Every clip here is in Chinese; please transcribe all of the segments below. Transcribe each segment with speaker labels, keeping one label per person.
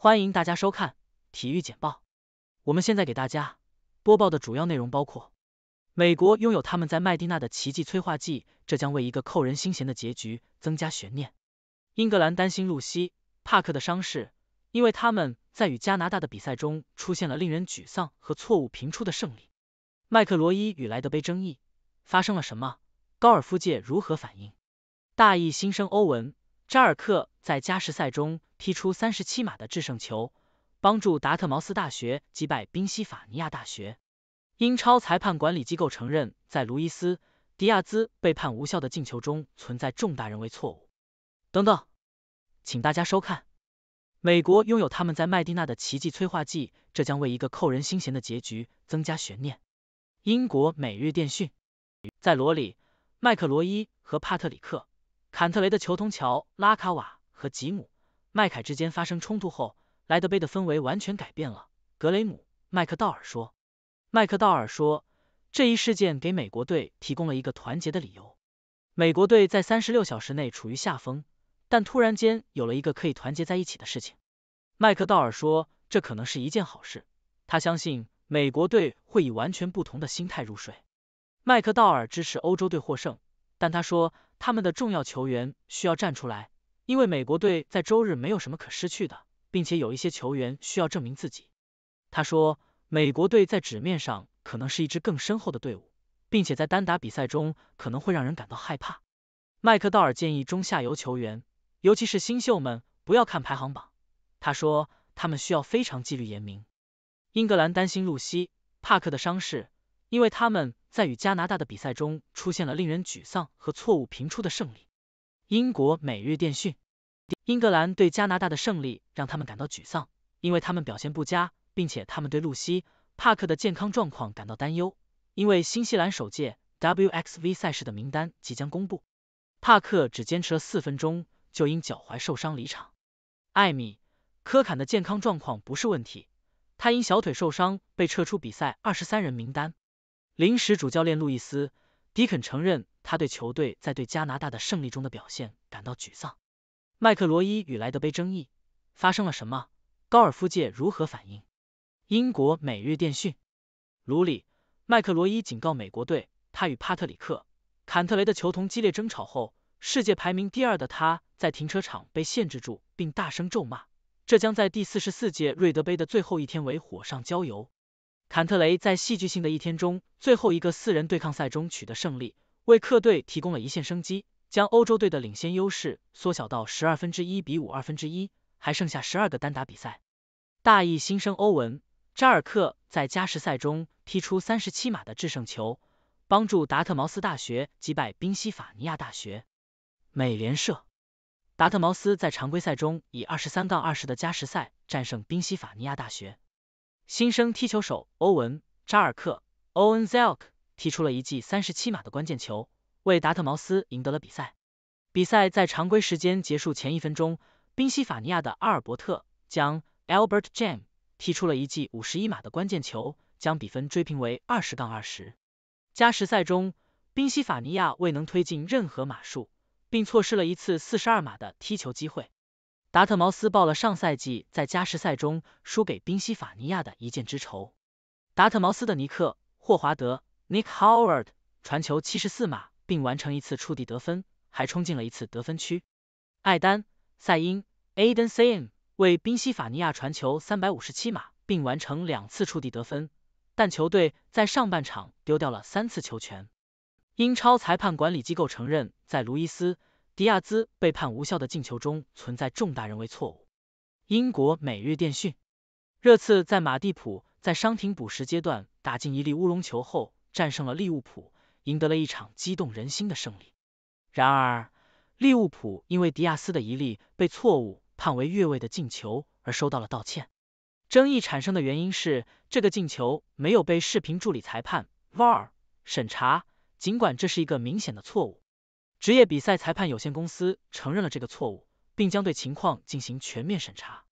Speaker 1: 欢迎大家收看体育简报。我们现在给大家播报的主要内容包括：美国拥有他们在麦地那的奇迹催化剂，这将为一个扣人心弦的结局增加悬念。英格兰担心露西·帕克的伤势，因为他们在与加拿大的比赛中出现了令人沮丧和错误频出的胜利。麦克罗伊与莱德杯争议发生了什么？高尔夫界如何反应？大一新生欧文·扎尔克在加时赛中。踢出三十七码的制胜球，帮助达特茅斯大学击败宾夕法尼亚大学。英超裁判管理机构承认，在卢伊斯·迪亚兹被判无效的进球中存在重大人为错误。等等，请大家收看。美国拥有他们在麦地纳的奇迹催化剂，这将为一个扣人心弦的结局增加悬念。英国每日电讯。在罗里，麦克罗伊和帕特里克·坎特雷的球童乔·拉卡瓦和吉姆。麦凯之间发生冲突后，莱德杯的氛围完全改变了。格雷姆·麦克道尔说，麦克道尔说这一事件给美国队提供了一个团结的理由。美国队在三十六小时内处于下风，但突然间有了一个可以团结在一起的事情。麦克道尔说，这可能是一件好事。他相信美国队会以完全不同的心态入睡。麦克道尔支持欧洲队获胜，但他说他们的重要球员需要站出来。因为美国队在周日没有什么可失去的，并且有一些球员需要证明自己。他说，美国队在纸面上可能是一支更深厚的队伍，并且在单打比赛中可能会让人感到害怕。麦克道尔建议中下游球员，尤其是新秀们，不要看排行榜。他说，他们需要非常纪律严明。英格兰担心露西·帕克的伤势，因为他们在与加拿大的比赛中出现了令人沮丧和错误频出的胜利。英国每日电讯：英格兰对加拿大的胜利让他们感到沮丧，因为他们表现不佳，并且他们对露西·帕克的健康状况感到担忧，因为新西兰首届 WXV 赛事的名单即将公布。帕克只坚持了四分钟就因脚踝受伤离场。艾米·科坎的健康状况不是问题，他因小腿受伤被撤出比赛。二十三人名单，临时主教练路易斯·迪肯承认。他对球队在对加拿大的胜利中的表现感到沮丧。麦克罗伊与莱德杯争议发生了什么？高尔夫界如何反应？英国每日电讯。卢里，麦克罗伊警告美国队，他与帕特里克·坎特雷的球童激烈争吵后，世界排名第二的他在停车场被限制住，并大声咒骂。这将在第四十四届瑞德杯的最后一天为火上浇油。坎特雷在戏剧性的一天中，最后一个四人对抗赛中取得胜利。为客队提供了一线生机，将欧洲队的领先优势缩小到十二分之一比五二分之一，还剩下十二个单打比赛。大一新生欧文·扎尔克在加时赛中踢出三十七码的制胜球，帮助达特茅斯大学击败宾夕法尼亚大学。美联社。达特茅斯在常规赛中以二十三杠二十的加时赛战胜宾夕法尼亚大学。新生踢球手欧文·扎尔克 （Owen Zelk）。踢出了一记三十七码的关键球，为达特茅斯赢得了比赛。比赛在常规时间结束前一分钟，宾夕法尼亚的阿尔伯特将 Albert Jam 踢出了一记五十一码的关键球，将比分追平为二十杠二十。加时赛中，宾夕法尼亚未能推进任何码数，并错失了一次四十二码的踢球机会。达特茅斯报了上赛季在加时赛中输给宾夕法尼亚的一箭之仇。达特茅斯的尼克霍华德。Nick Howard 传球七十四码，并完成一次触地得分，还冲进了一次得分区。艾丹·塞因 （Aden c i n 为宾夕法尼亚传球三百五十七码，并完成两次触地得分，但球队在上半场丢掉了三次球权。英超裁判管理机构承认，在卢伊斯·迪亚兹被判无效的进球中存在重大人为错误。英国每日电讯。热刺在马蒂普在伤停补时阶段打进一粒乌龙球后。战胜了利物浦，赢得了一场激动人心的胜利。然而，利物浦因为迪亚斯的一粒被错误判为越位的进球而收到了道歉。争议产生的原因是这个进球没有被视频助理裁判 VAR 审查，尽管这是一个明显的错误。职业比赛裁判有限公司承认了这个错误，并将对情况进行全面审查。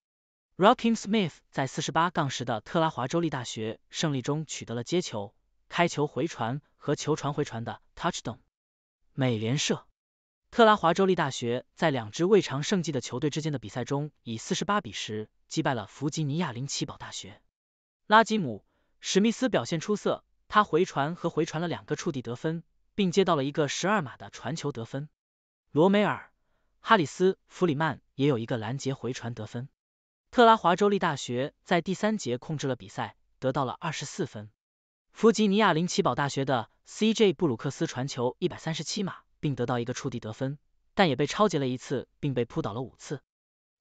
Speaker 1: Rocking Smith 在四十八杠十的特拉华州立大学胜利中取得了接球。开球回传和球传回传的 touchdown。美联社，特拉华州立大学在两支未尝胜绩的球队之间的比赛中以四十八比十击败了弗吉尼亚林奇堡大学。拉吉姆·史密斯表现出色，他回传和回传了两个触地得分，并接到了一个十二码的传球得分。罗梅尔·哈里斯·弗里曼也有一个拦截回传得分。特拉华州立大学在第三节控制了比赛，得到了二十四分。弗吉尼亚林奇堡大学的 C J. 布鲁克斯传球一百三十七码，并得到一个触地得分，但也被抄截了一次，并被扑倒了五次。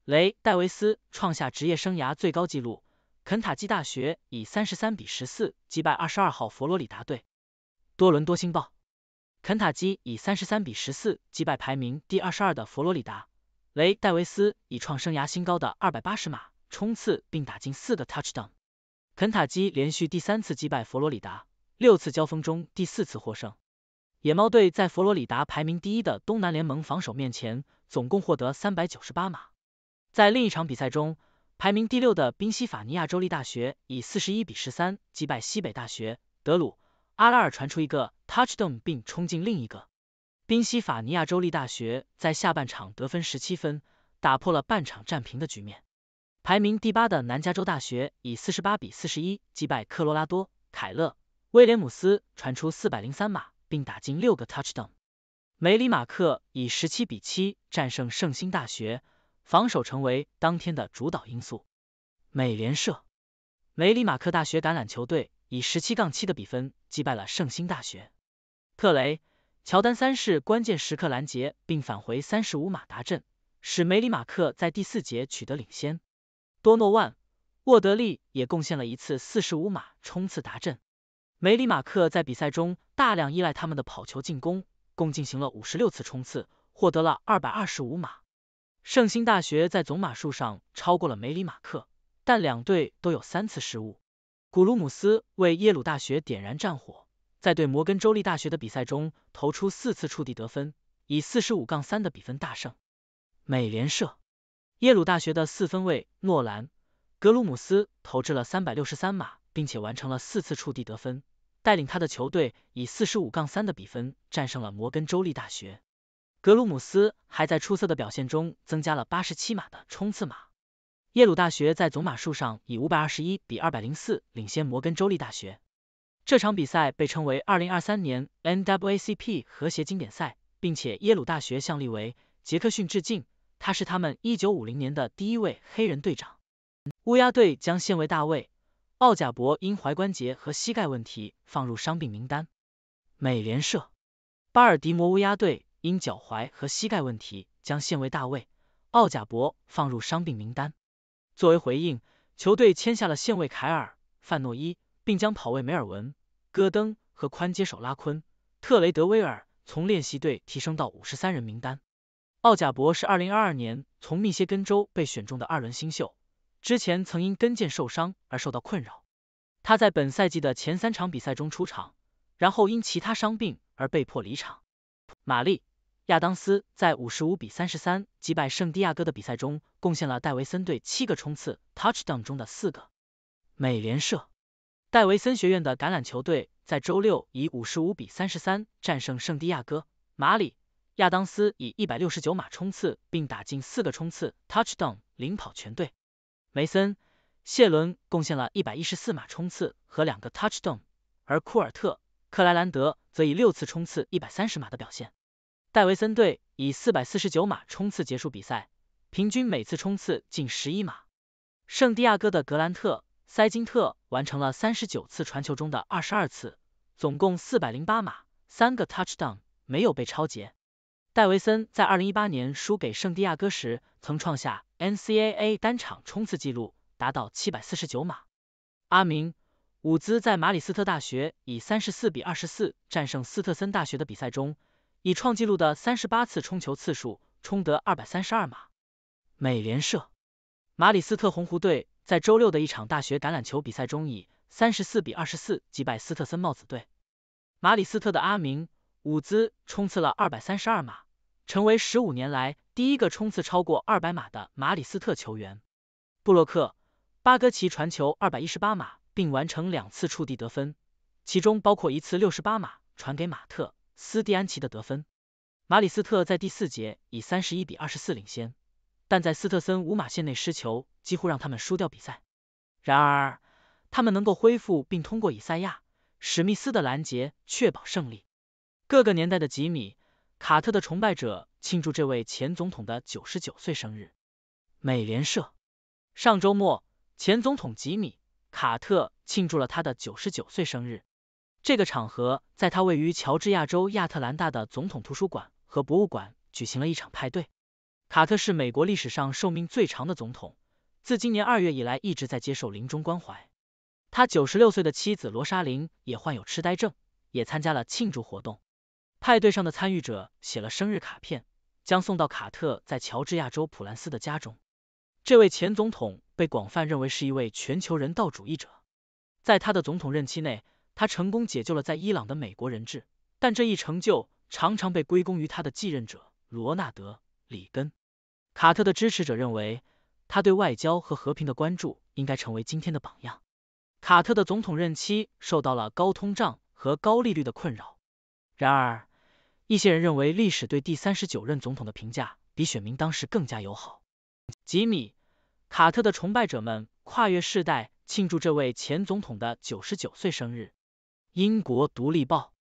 Speaker 1: 雷·戴维斯创下职业生涯最高纪录。肯塔基大学以三十三比十四击败二十二号佛罗里达队。多伦多星报：肯塔基以三十三比十四击败排名第二十二的佛罗里达。雷·戴维斯以创生涯新高的二百八十码冲刺，并打进四个 touchdown。肯塔基连续第三次击败佛罗里达，六次交锋中第四次获胜。野猫队在佛罗里达排名第一的东南联盟防守面前，总共获得三百九十八码。在另一场比赛中，排名第六的宾夕法尼亚州立大学以四十一比十三击败西北大学。德鲁阿拉尔传出一个 touchdown，并冲进另一个。宾夕法尼亚州立大学在下半场得分十七分，打破了半场战平的局面。排名第八的南加州大学以四十八比四十一击败科罗拉多。凯勒·威廉姆斯传出四百零三码，并打进六个 touchdown。梅里马克以十七比七战胜圣心大学，防守成为当天的主导因素。美联社。梅里马克大学橄榄球队以十七杠七的比分击败了圣心大学。特雷·乔丹三世关键时刻拦截并返回三十五码达阵，使梅里马克在第四节取得领先。多诺万、沃德利也贡献了一次四十五码冲刺达阵。梅里马克在比赛中大量依赖他们的跑球进攻，共进行了五十六次冲刺，获得了二百二十五码。圣心大学在总码数上超过了梅里马克，但两队都有三次失误。古鲁姆斯为耶鲁大学点燃战火，在对摩根州立大学的比赛中投出四次触地得分，以四十五杠三的比分大胜。美联社。耶鲁大学的四分卫诺兰·格鲁姆斯投掷了三百六十三码，并且完成了四次触地得分，带领他的球队以四十五杠三的比分战胜了摩根州立大学。格鲁姆斯还在出色的表现中增加了八十七码的冲刺码。耶鲁大学在总码数上以五百二十一比二百零四领先摩根州立大学。这场比赛被称为二零二三年 NWACP 和谐经典赛，并且耶鲁大学向立维·杰克逊致敬。他是他们一九五零年的第一位黑人队长。乌鸦队将现卫大卫·奥贾博因踝关节和膝盖问题放入伤病名单。美联社，巴尔的摩乌鸦队因脚踝和膝盖问题将现卫大卫·奥贾博放入伤病名单。作为回应，球队签下了现卫凯尔·范诺伊，并将跑位梅尔文·戈登和宽接手拉昆特·雷德威尔从练习队提升到五十三人名单。奥贾博是二零二二年从密歇根州被选中的二轮新秀，之前曾因跟腱受伤而受到困扰。他在本赛季的前三场比赛中出场，然后因其他伤病而被迫离场。马丽·亚当斯在五十五比三十三击败圣地亚哥的比赛中贡献了戴维森队七个冲刺 touchdown 中的四个。美联社，戴维森学院的橄榄球队在周六以五十五比三十三战胜圣地亚哥马里。亚当斯以一百六十九码冲刺，并打进四个冲刺 touchdown，领跑全队。梅森、谢伦贡献了一百一十四码冲刺和两个 touchdown，而库尔特、克莱兰德则以六次冲刺一百三十码的表现。戴维森队以四百四十九码冲刺结束比赛，平均每次冲刺近十一码。圣地亚哥的格兰特·塞金特完成了三十九次传球中的二十二次，总共四百零八码，三个 touchdown，没有被超截。戴维森在二零一八年输给圣地亚哥时，曾创下 NCAA 单场冲刺记录，达到七百四十九码。阿明·伍兹在马里斯特大学以三十四比二十四战胜斯特森大学的比赛中，以创纪录的三十八次冲球次数冲得二百三十二码。美联社。马里斯特红狐队在周六的一场大学橄榄球比赛中以三十四比二十四击败斯特森帽子队。马里斯特的阿明·伍兹冲刺了二百三十二码。成为十五年来第一个冲刺超过二百码的马里斯特球员。布洛克、巴格奇传球二百一十八码，并完成两次触地得分，其中包括一次六十八码传给马特斯蒂安奇的得分。马里斯特在第四节以三十一比二十四领先，但在斯特森五码线内失球，几乎让他们输掉比赛。然而，他们能够恢复，并通过以赛亚·史密斯的拦截确保胜利。各个年代的吉米。卡特的崇拜者庆祝这位前总统的九十九岁生日。美联社，上周末，前总统吉米·卡特庆祝了他的九十九岁生日。这个场合在他位于乔治亚州亚特兰大的总统图书馆和博物馆举行了一场派对。卡特是美国历史上寿命最长的总统，自今年二月以来一直在接受临终关怀。他九十六岁的妻子罗莎琳也患有痴呆症，也参加了庆祝活动。派对上的参与者写了生日卡片，将送到卡特在乔治亚州普兰斯的家中。这位前总统被广泛认为是一位全球人道主义者，在他的总统任期内，他成功解救了在伊朗的美国人质，但这一成就常常被归功于他的继任者罗纳德·里根。卡特的支持者认为，他对外交和和平的关注应该成为今天的榜样。卡特的总统任期受到了高通胀和高利率的困扰，然而。一些人认为，历史对第三十九任总统的评价比选民当时更加友好。吉米·卡特的崇拜者们跨越世代庆祝这位前总统的九十九岁生日。英国独立报：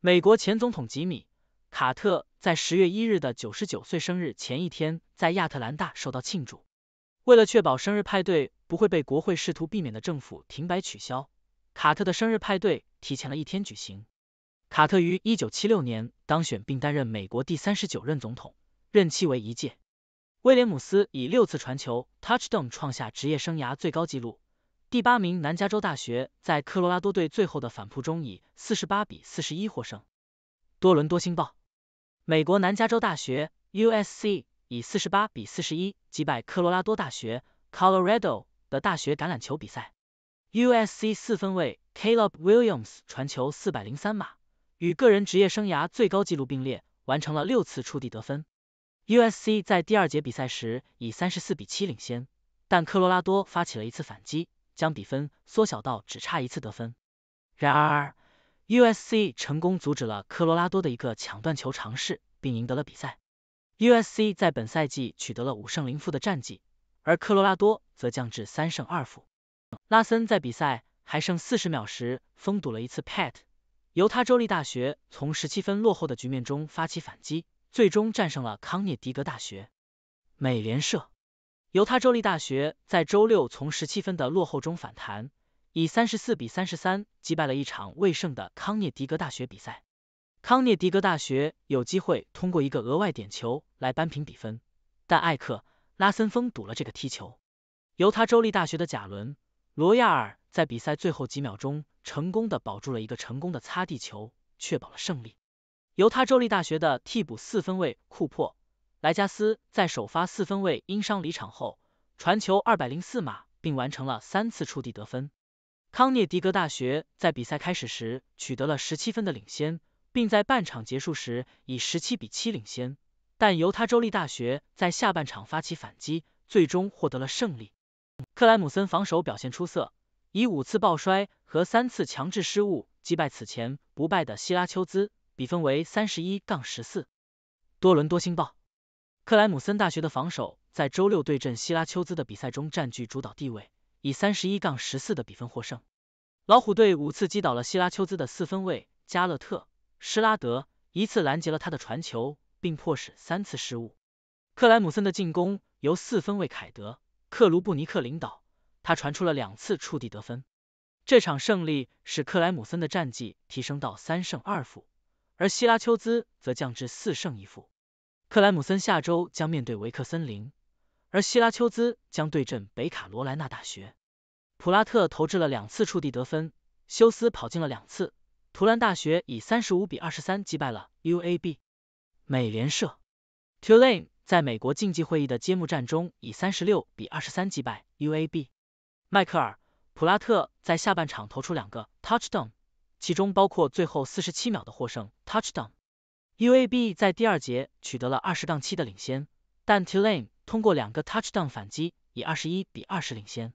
Speaker 1: 美国前总统吉米·卡特在十月一日的九十九岁生日前一天在亚特兰大受到庆祝。为了确保生日派对不会被国会试图避免的政府停摆取消，卡特的生日派对提前了一天举行。卡特于一九七六年当选并担任美国第三十九任总统，任期为一届。威廉姆斯以六次传球 touchdown 创下职业生涯最高纪录。第八名南加州大学在科罗拉多队最后的反扑中以四十八比四十一获胜。多伦多星报：美国南加州大学 USC 以四十八比四十一击败科罗拉多大学 Colorado 的大学橄榄球比赛。USC 四分卫 Caleb Williams 传球四百零三码。与个人职业生涯最高纪录并列，完成了六次触地得分。USC 在第二节比赛时以三十四比七领先，但科罗拉多发起了一次反击，将比分缩小到只差一次得分。然而，USC 成功阻止了科罗拉多的一个抢断球尝试，并赢得了比赛。USC 在本赛季取得了五胜零负的战绩，而科罗拉多则降至三胜二负。拉森在比赛还剩四十秒时封堵了一次 PAT。犹他州立大学从十七分落后的局面中发起反击，最终战胜了康涅狄格大学。美联社，犹他州立大学在周六从十七分的落后中反弹，以三十四比三十三击败了一场未胜的康涅狄格大学比赛。康涅狄格大学有机会通过一个额外点球来扳平比分，但艾克·拉森峰赌了这个踢球。犹他州立大学的贾伦·罗亚尔在比赛最后几秒钟。成功的保住了一个成功的擦地球，确保了胜利。犹他州立大学的替补四分卫库珀·莱加斯在首发四分卫因伤离场后，传球二百零四码，并完成了三次触地得分。康涅狄格大学在比赛开始时取得了十七分的领先，并在半场结束时以十七比七领先。但犹他州立大学在下半场发起反击，最终获得了胜利。克莱姆森防守表现出色。以五次暴摔和三次强制失误击败此前不败的希拉丘兹，比分为三十一杠十四。多伦多星报，克莱姆森大学的防守在周六对阵希拉丘兹的比赛中占据主导地位，以三十一杠十四的比分获胜。老虎队五次击倒了希拉丘兹的四分卫加勒特·施拉德，一次拦截了他的传球，并迫使三次失误。克莱姆森的进攻由四分卫凯德·克鲁布尼克领导。他传出了两次触地得分，这场胜利使克莱姆森的战绩提升到三胜二负，而希拉丘兹则降至四胜一负。克莱姆森下周将面对维克森林，而希拉丘兹将对阵北卡罗来纳大学。普拉特投掷了两次触地得分，休斯跑进了两次。图兰大学以三十五比二十三击败了 UAB。美联社。Tulane 在美国竞技会议的揭幕战中以三十六比二十三击败 UAB。迈克尔·普拉特在下半场投出两个 touchdown，其中包括最后四十七秒的获胜 touchdown。UAB 在第二节取得了二十杠七的领先，但 Tulane 通过两个 touchdown 反击，以二十一比二十领先。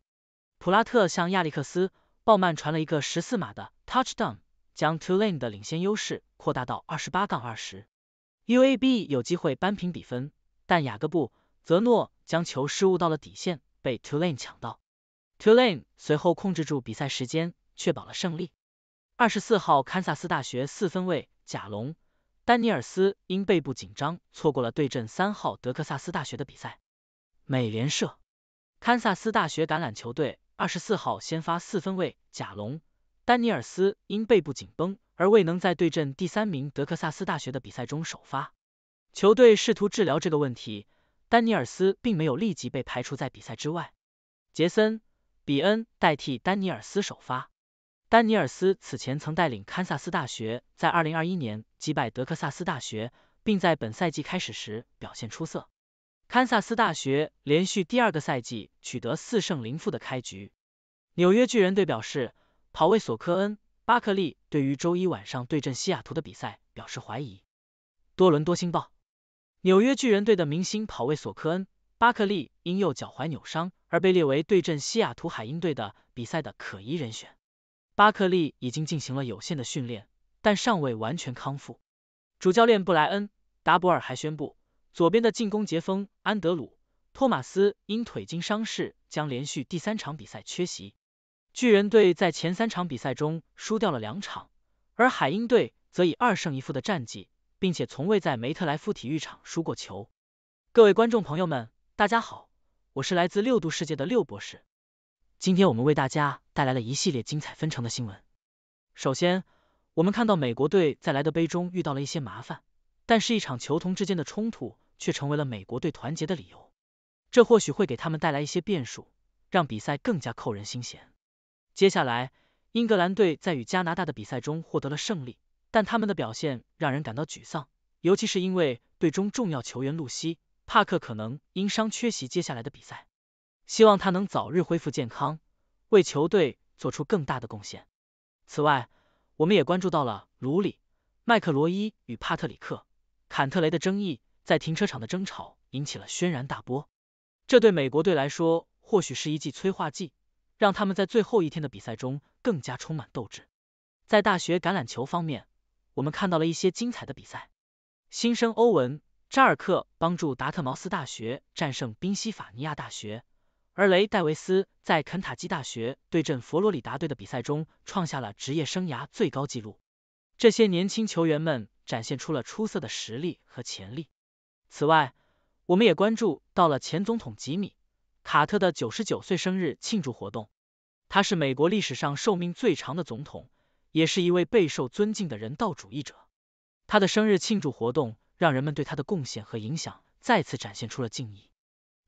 Speaker 1: 普拉特向亚历克斯·鲍曼传了一个十四码的 touchdown，将 Tulane 的领先优势扩大到二十八杠二十。UAB 有机会扳平比分，但雅各布·泽诺将球失误到了底线，被 Tulane 抢到。Tulane 随后控制住比赛时间，确保了胜利。二十四号堪萨斯大学四分卫贾龙·丹尼尔斯因背部紧张，错过了对阵三号德克萨斯大学的比赛。美联社，堪萨斯大学橄榄球队二十四号先发四分卫贾龙·丹尼尔斯因背部紧绷而未能在对阵第三名德克萨斯大学的比赛中首发。球队试图治疗这个问题，丹尼尔斯并没有立即被排除在比赛之外。杰森。比恩代替丹尼尔斯首发。丹尼尔斯此前曾带领堪萨斯大学在二零二一年击败德克萨斯大学，并在本赛季开始时表现出色。堪萨斯大学连续第二个赛季取得四胜零负的开局。纽约巨人队表示，跑位索科恩·巴克利对于周一晚上对阵西雅图的比赛表示怀疑。多伦多星报：纽约巨人队的明星跑位索科恩·巴克利因右脚踝扭伤。而被列为对阵西雅图海鹰队的比赛的可疑人选。巴克利已经进行了有限的训练，但尚未完全康复。主教练布莱恩·达博尔还宣布，左边的进攻截锋安德鲁·托马斯因腿筋伤势将连续第三场比赛缺席。巨人队在前三场比赛中输掉了两场，而海鹰队则以二胜一负的战绩，并且从未在梅特莱夫体育场输过球。各位观众朋友们，大家好。我是来自六度世界的六博士，今天我们为大家带来了一系列精彩纷呈的新闻。首先，我们看到美国队在来的杯中遇到了一些麻烦，但是一场球童之间的冲突却成为了美国队团结的理由。这或许会给他们带来一些变数，让比赛更加扣人心弦。接下来，英格兰队在与加拿大的比赛中获得了胜利，但他们的表现让人感到沮丧，尤其是因为队中重要球员露西。帕克可能因伤缺席接下来的比赛，希望他能早日恢复健康，为球队做出更大的贡献。此外，我们也关注到了卢里、麦克罗伊与帕特里克·坎特雷的争议，在停车场的争吵引起了轩然大波。这对美国队来说或许是一剂催化剂，让他们在最后一天的比赛中更加充满斗志。在大学橄榄球方面，我们看到了一些精彩的比赛，新生欧文。扎尔克帮助达特茅斯大学战胜宾夕法尼亚大学，而雷戴维斯在肯塔基大学对阵佛罗里达队的比赛中创下了职业生涯最高纪录。这些年轻球员们展现出了出色的实力和潜力。此外，我们也关注到了前总统吉米·卡特的九十九岁生日庆祝活动。他是美国历史上寿命最长的总统，也是一位备受尊敬的人道主义者。他的生日庆祝活动。让人们对他的贡献和影响再次展现出了敬意。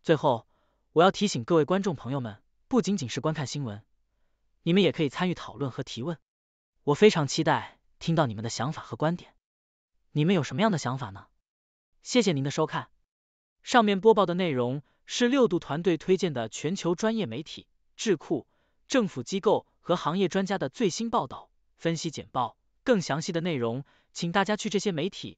Speaker 1: 最后，我要提醒各位观众朋友们，不仅仅是观看新闻，你们也可以参与讨论和提问。我非常期待听到你们的想法和观点。你们有什么样的想法呢？谢谢您的收看。上面播报的内容是六度团队推荐的全球专业媒体、智库、政府机构和行业专家的最新报道、分析简报。更详细的内容，请大家去这些媒体。